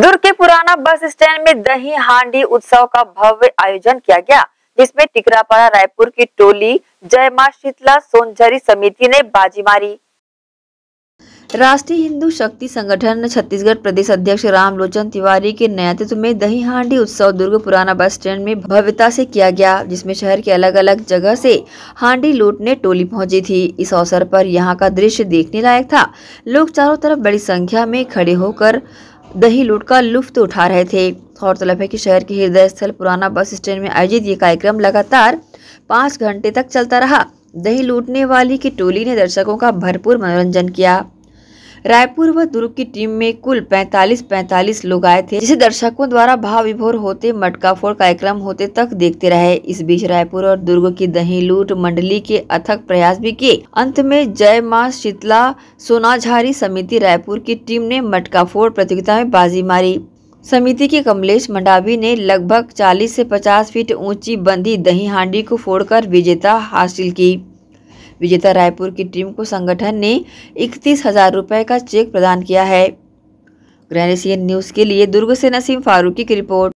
दुर्ग के पुराना bus stand में दही हांडी उत्सव का भव्य आयोजन किया गया जिसमें टिकरापाड़ा रायपुर की टोली जय माँ शीतला सोनझरी समिति ने बाजी मारी राष्ट्रीय हिंदू शक्ति संगठन छत्तीसगढ़ प्रदेश अध्यक्ष रामलोचन तिवारी के नेतृत्व में दही हांडी उत्सव दुर्ग पुराना बस स्टैंड में भव्यता से किया गया जिसमें शहर के अलग अलग जगह से हांडी लूटने टोली पहुंची थी इस अवसर पर यहां का दृश्य देखने लायक था लोग चारों तरफ बड़ी संख्या में खड़े होकर दही लूट का लुफ्त उठा रहे थे गौरतलब है कि शहर के हृदय स्थल पुराना बस स्टैंड में आयोजित ये कार्यक्रम लगातार पाँच घंटे तक चलता रहा दही लूटने वाली की टोली ने दर्शकों का भरपूर मनोरंजन किया रायपुर व दुर्ग की टीम में कुल 45-45 लोग आए थे जिसे दर्शकों द्वारा भाव विभोर होते मटका फोड़ कार्यक्रम होते तक देखते रहे इस बीच रायपुर और दुर्ग की दही लूट मंडली के अथक प्रयास भी किए अंत में जय मां शीतला सोनाझारी समिति रायपुर की टीम ने मटका फोड़ प्रतियोगिता में बाजी मारी समिति के कमलेश मंडावी ने लगभग 40 से 50 फीट ऊंची बंधी दही हांडी को फोड़कर विजेता हासिल की विजेता रायपुर की टीम को संगठन ने इकतीस हजार रुपये का चेक प्रदान किया है ग्रहण न्यूज़ के लिए दुर्ग से नसीम फारूकी की रिपोर्ट